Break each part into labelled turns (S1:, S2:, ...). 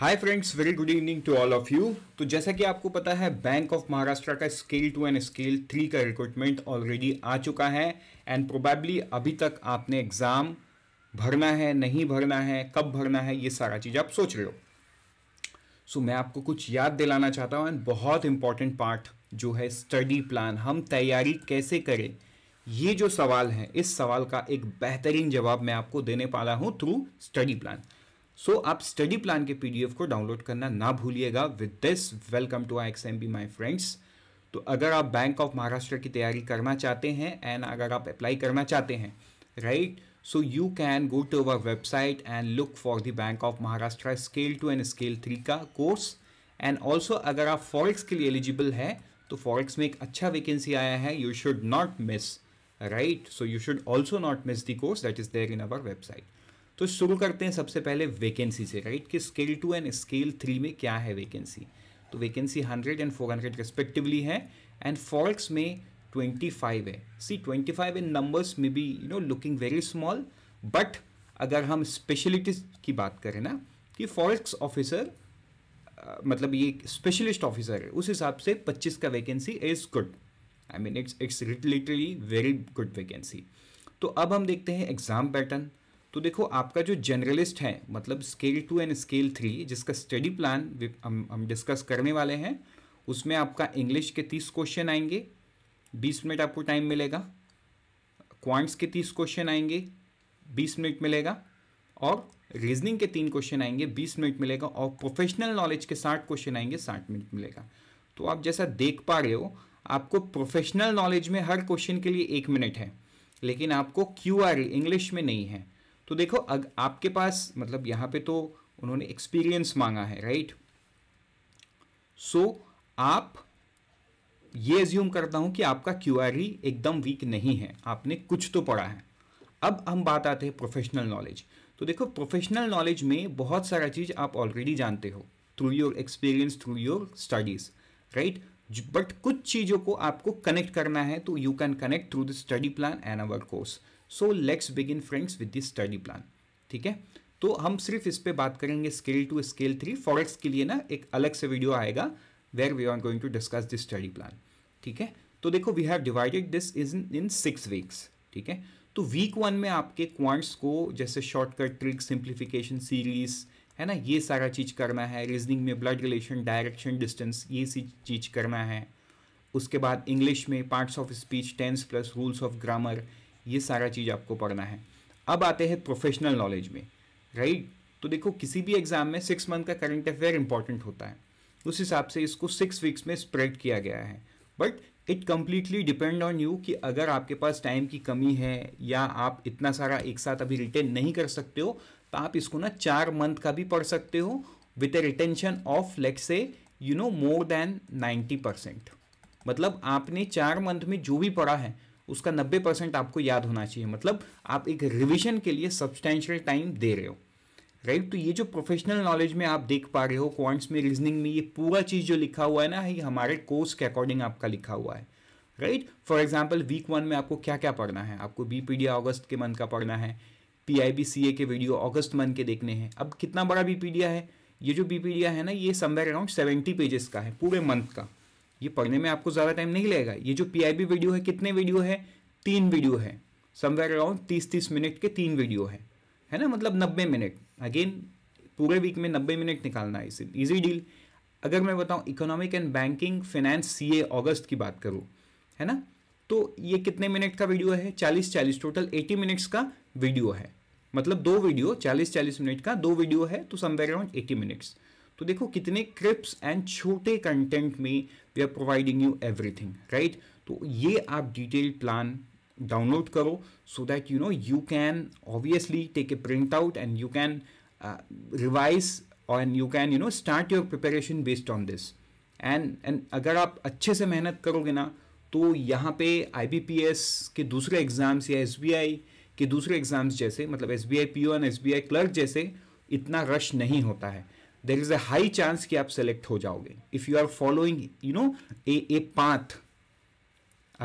S1: Hi friends very good evening to all of you तो जैसा कि आपको पता है बैंक ऑफ महाराष्ट्र का scale two and scale three का रिक्रूटमेंट ऑलरेडी आ चुका है एंड प्रोबेबली अभी तक आपने एग्ज़ाम भरना है नहीं भरना है कब भरना है ये सारा चीज़ आप सोच रहे हो सो so, मैं आपको कुछ याद दिलाना चाहता हूँ एंड बहुत इंपॉर्टेंट पार्ट जो है स्टडी प्लान हम तैयारी कैसे करें ये जो सवाल है इस सवाल का एक बेहतरीन जवाब मैं आपको देने पाला हूँ through study plan so so, आप स्टडी प्लान के पीडीएफ को डाउनलोड करना ना भूलिएगा with this welcome to I X M B my friends तो अगर आप बैंक ऑफ महाराष्ट्र की तैयारी करना चाहते हैं एंड अगर आप अप्लाई करना चाहते हैं right so you can go to our website and look for the bank of Maharashtra scale two and scale three का कोर्स एंड ऑल्सो अगर आप फॉरेक्स के लिए एलिजिबल है तो फॉरेक्स में एक अच्छा वैकेंसी आया है you should not miss right so you should also not miss the course that is there in our website तो शुरू करते हैं सबसे पहले वैकेंसी से राइट कि scale two and scale three में क्या है वैकेंसी तो vacancy hundred and four hundred respectively है एंड फॉरेक्स में ट्वेंटी फाइव है see twenty five in numbers में be you know looking very small but अगर हम स्पेशलिटीज की बात करें ना कि फॉरेक्स ऑफिसर मतलब ये स्पेशलिस्ट ऑफिसर है उस हिसाब से 25 का vacancy is good I mean it's it's literally very good vacancy तो अब हम देखते हैं एग्ज़ाम पैटर्न तो देखो आपका जो जनरलिस्ट है मतलब scale two and scale three जिसका स्टडी प्लान हम हम डिस्कस करने वाले हैं उसमें आपका इंग्लिश के तीस क्वेश्चन आएंगे बीस मिनट आपको टाइम मिलेगा क्वांट्स के तीस क्वेश्चन आएंगे बीस मिनट मिलेगा और रीजनिंग के तीन क्वेश्चन आएंगे बीस मिनट मिलेगा और प्रोफेशनल नॉलेज के साठ क्वेश्चन आएंगे साठ मिनट मिलेगा तो आप जैसा देख पा रहे हो आपको प्रोफेशनल नॉलेज में हर क्वेश्चन के लिए एक मिनट है लेकिन आपको क्यू इंग्लिश e, में नहीं है तो देखो अग, आपके पास मतलब यहां पे तो उन्होंने एक्सपीरियंस मांगा है राइट सो so, आप ये एज्यूम करता हूं कि आपका क्यू e एकदम वीक नहीं है आपने कुछ तो पढ़ा है अब हम बात आते हैं प्रोफेशनल नॉलेज तो देखो प्रोफेशनल नॉलेज में बहुत सारा चीज़ आप ऑलरेडी जानते हो through your experience through your studies right but कुछ चीज़ों को आपको कनेक्ट करना है तो you can connect through the study plan and our course so let's begin friends with this study plan ठीक है तो हम सिर्फ इस पर बात करेंगे scale two scale three forex के लिए ना एक अलग से वीडियो आएगा where we are going to discuss this study plan ठीक है तो देखो we have divided this is in six weeks ठीक है तो वीक वन में आपके क्वांट्स को जैसे शॉर्टकट ट्रिक सिंप्लीफिकेशन सीरीज है ना ये सारा चीज़ करना है रीजनिंग में ब्लड रिलेशन डायरेक्शन डिस्टेंस ये सी चीज़ करना है उसके बाद इंग्लिश में parts of speech tense plus rules of grammar ये सारा चीज़ आपको पढ़ना है अब आते हैं प्रोफेशनल नॉलेज में राइट तो देखो किसी भी एग्ज़ाम में सिक्स मंथ का करंट अफेयर इंपॉर्टेंट होता है उस हिसाब से इसको सिक्स वीक्स में स्प्रेड किया गया है but it completely depend on you कि अगर आपके पास टाइम की कमी है या आप इतना सारा एक साथ अभी रिटेन नहीं कर सकते हो तो आप इसको ना चार मंथ का भी पढ़ सकते हो with a retention of let's say you know more than ninety percent मतलब आपने चार मंथ में जो भी पढ़ा है उसका 90 परसेंट आपको याद होना चाहिए मतलब आप एक रिविजन के लिए सब्सटेंशियल टाइम दे रहे हो राइट right? तो ये जो प्रोफेशनल नॉलेज में आप देख पा रहे हो क्वांट्स में रीजनिंग में ये पूरा चीज़ जो लिखा हुआ है ना ये हमारे कोर्स के अकॉर्डिंग आपका लिखा हुआ है right for example week one में आपको क्या क्या पढ़ना है आपको बी पी अगस्त के मंथ का पढ़ना है पी आई बी सी ए के वीडियो अगस्त मंथ के देखने हैं अब कितना बड़ा बी पी है ये जो बी पी है ना ये समवेयर अराउंड सेवेंटी पेजेस का है पूरे मंथ का ये पढ़ने में आपको ज़्यादा टाइम नहीं लगेगा ये जो पी वीडियो है कितने वीडियो है तीन वीडियो है समवेयर अराउंड तीस तीस मिनट के तीन वीडियो है है ना मतलब नब्बे मिनट अगेन पूरे वीक में नब्बे मिनट निकालना है इसे ईजी डील अगर मैं बताऊँ इकोनॉमिक एंड बैंकिंग फिनेंस सी अगस्त की बात करूँ है ना तो ये कितने मिनट का वीडियो है चालीस चालीस टोटल एटी मिनट्स का वीडियो है मतलब दो वीडियो चालीस चालीस मिनट का दो वीडियो है तो समवेयर अराउंड एटी मिनट्स तो देखो कितने क्रिप्स एंड छोटे कंटेंट में we are providing you everything right तो ये आप डिटेल प्लान डाउनलोड करो so that you know you can obviously take a print out and you can revise and you can you know start your preparation based on this and and अगर आप अच्छे से मेहनत करोगे ना तो यहाँ पे आई के दूसरे एग्ज़ाम्स या एस के दूसरे एग्ज़ाम्स जैसे मतलब S B I P O and S B I clerk जैसे इतना रश नहीं होता है there is a high chance कि आप सेलेक्ट हो जाओगे if you are following you know a a path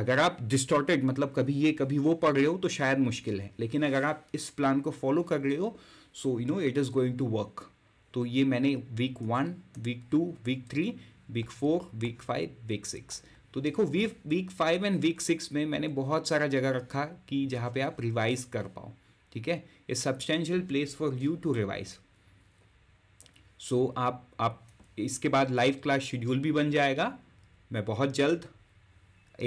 S1: अगर आप डिस्टोर्टेड मतलब कभी ये कभी वो पढ़ रहे हो तो शायद मुश्किल है लेकिन अगर आप इस प्लान को फॉलो कर रहे हो so you know it is going to work तो ये मैंने week one week two week three week four week five week six तो देखो week week five and week six में मैंने बहुत सारा जगह रखा कि जहाँ पे आप रिवाइज कर पाओ ठीक है a substantial place for you to revise so so, आप आप इसके बाद लाइव क्लास शेड्यूल भी बन जाएगा मैं बहुत जल्द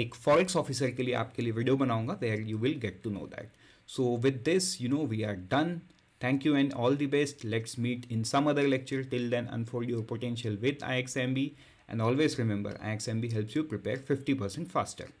S1: एक फॉरेक्स ऑफिसर के लिए आपके लिए वीडियो बनाऊंगा there you will get to know that so with this you know we are done thank you and all the best let's meet in some other lecture till then unfold your potential with I X M B and always remember I X M B help you prepare fifty percent faster